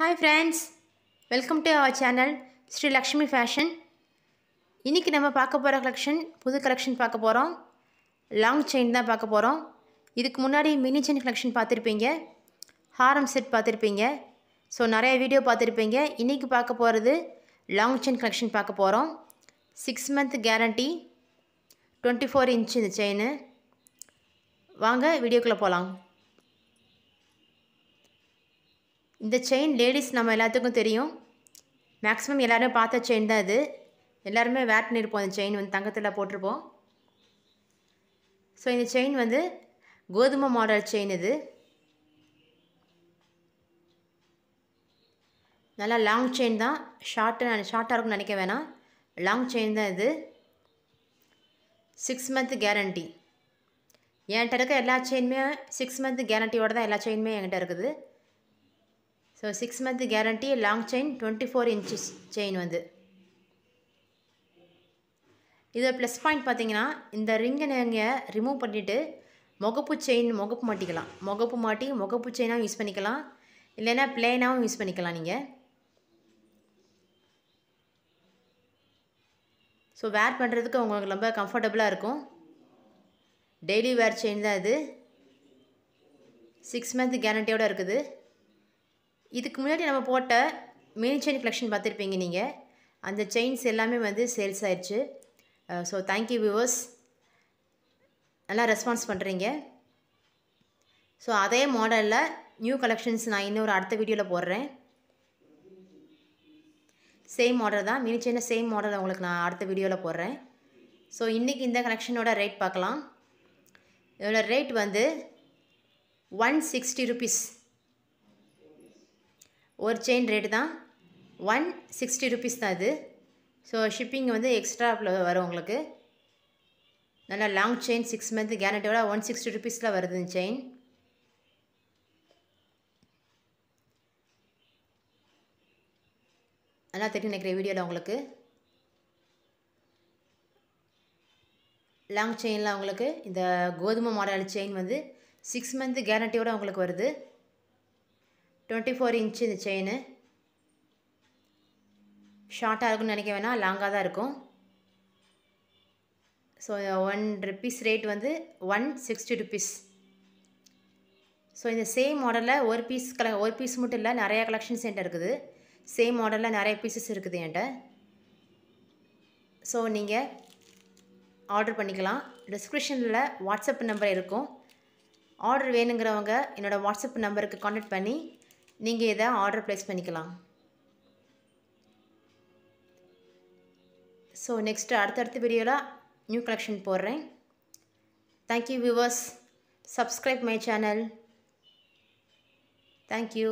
hi friends welcome to our channel Sri Lakshmi fashion இன்றைக்கி நம்ம பார்க்க போகிற கலெக்ஷன் புது கலெக்ஷன் பார்க்க போகிறோம் லாங் செயின் தான் பார்க்க போகிறோம் இதுக்கு முன்னாடி மினி செயின் கலெக்ஷன் பார்த்துருப்பீங்க ஹாரம் செட் பார்த்துருப்பீங்க ஸோ நிறைய வீடியோ பார்த்துருப்பீங்க இன்றைக்கி பார்க்க போகிறது லாங் செயின் கலெக்ஷன் பார்க்க போகிறோம் six month guarantee twenty four inch இந்த செயின் வாங்க வீடியோக்குள்ளே போகலாம் இந்த செயின் லேடிஸ் நம்ம எல்லாத்துக்கும் தெரியும் மேக்ஸிமம் எல்லோரும் பார்த்த செயின் தான் இது எல்லாருமே வேட் பண்ணியிருப்போம் அந்த செயின் வந்து தங்கத்தில் போட்டிருப்போம் ஸோ இந்த செயின் வந்து கோதுமை மாடல் செயின் இது நல்லா லாங் செயின் தான் ஷார்ட்டு நான் ஷார்ட்டாக இருக்கும்னு நினைக்க வேணாம் லாங் செயின் தான் இது சிக்ஸ் மந்த்து கேரண்டி என்கிட்ட இருக்க எல்லா செயினுமே சிக்ஸ் மந்த்து கேரண்டியோடு தான் எல்லா செயினுமே என்கிட்ட இருக்குது so six month guarantee long chain twenty four inches chain வந்து இதோட ப்ளஸ் பாயிண்ட் பார்த்தீங்கன்னா இந்த ரிங்கை நீங்கள் ரிமூவ் பண்ணிவிட்டு முகப்பு செயின் முகப்பு மாட்டிக்கலாம் முகப்பு மாட்டி முகப்பு செயினாகவும் யூஸ் பண்ணிக்கலாம் இல்லைன்னா பிளெயினாகவும் யூஸ் பண்ணிக்கலாம் நீங்கள் ஸோ வேர் பண்ணுறதுக்கு உங்களுக்கு ரொம்ப கம்ஃபர்டபுளாக இருக்கும் டெய்லி வேர் செயின் தான் இது சிக்ஸ் மந்த் கேரண்டியோடு இருக்குது இதுக்கு முன்னாடி நம்ம போட்ட மினி செயின் கலெக்ஷன் பார்த்துருப்பீங்க நீங்கள் அந்த செயின்ஸ் எல்லாமே வந்து சேல்ஸ் ஆயிடுச்சு ஸோ தேங்க்யூ வியூவர்ஸ் நல்லா ரெஸ்பான்ஸ் பண்ணுறீங்க ஸோ அதே மாடலில் நியூ கலெக்ஷன்ஸ் நான் இன்னொரு அடுத்த வீடியோவில் போடுறேன் சேம் மாடல் தான் மினி செயினில் சேம் மாடல் உங்களுக்கு நான் அடுத்த வீடியோவில் போடுறேன் ஸோ இன்றைக்கி இந்த கலெக்ஷனோட ரேட் பார்க்கலாம் இதோட ரேட் வந்து ஒன் சிக்ஸ்டி ருபீஸ் ஒரு செயின் ரேட்டு தான் ஒன் சிக்ஸ்டி ருபீஸ் தான் இது ஸோ ஷிப்பிங் வந்து எக்ஸ்ட்ராவில் வரும் உங்களுக்கு நல்லா லாங் செயின் சிக்ஸ் மந்த்து கேரண்டியோட ஒன் சிக்ஸ்டி ருபீஸில் வருது செயின் நல்லா தெரியும் நினைக்கிற வீடியோவில் உங்களுக்கு லாங் செயினில் உங்களுக்கு இந்த கோதுமை மாடல் செயின் வந்து சிக்ஸ் மந்த்து கேரண்டியோடு உங்களுக்கு வருது டுவெண்ட்டி ஃபோர் இன்ச்சு இந்த செயின் ஷார்ட்டாக இருக்குன்னு நினைக்க வேணால் லாங்காக தான் இருக்கும் ஸோ ஒன் ருப்பீஸ் ரேட் வந்து ஒன் சிக்ஸ்டி ருப்பீஸ் ஸோ இந்த சேம் மாடலில் ஒரு பீஸ் கல ஒரு பீஸ் மட்டும் இல்லை நிறையா கலெக்ஷன்ஸ் என்கிட்ட இருக்குது சேம் மாடலில் நிறைய பீசஸ் இருக்குது என்கிட்ட ஸோ நீங்கள் ஆர்டர் பண்ணிக்கலாம் டிஸ்கிரிப்ஷனில் வாட்ஸ்அப் நம்பர் இருக்கும் ஆர்டர் வேணுங்கிறவங்க என்னோடய வாட்ஸ்அப் நம்பருக்கு கான்டாக்ட் பண்ணி நீங்கள் இதை ஆர்டர் ப்ளேஸ் பண்ணிக்கலாம் ஸோ நெக்ஸ்ட்டு அடுத்தடுத்த வீடியோவில் நியூ கலெக்ஷன் போடுறேன் thank you viewers subscribe my channel thank you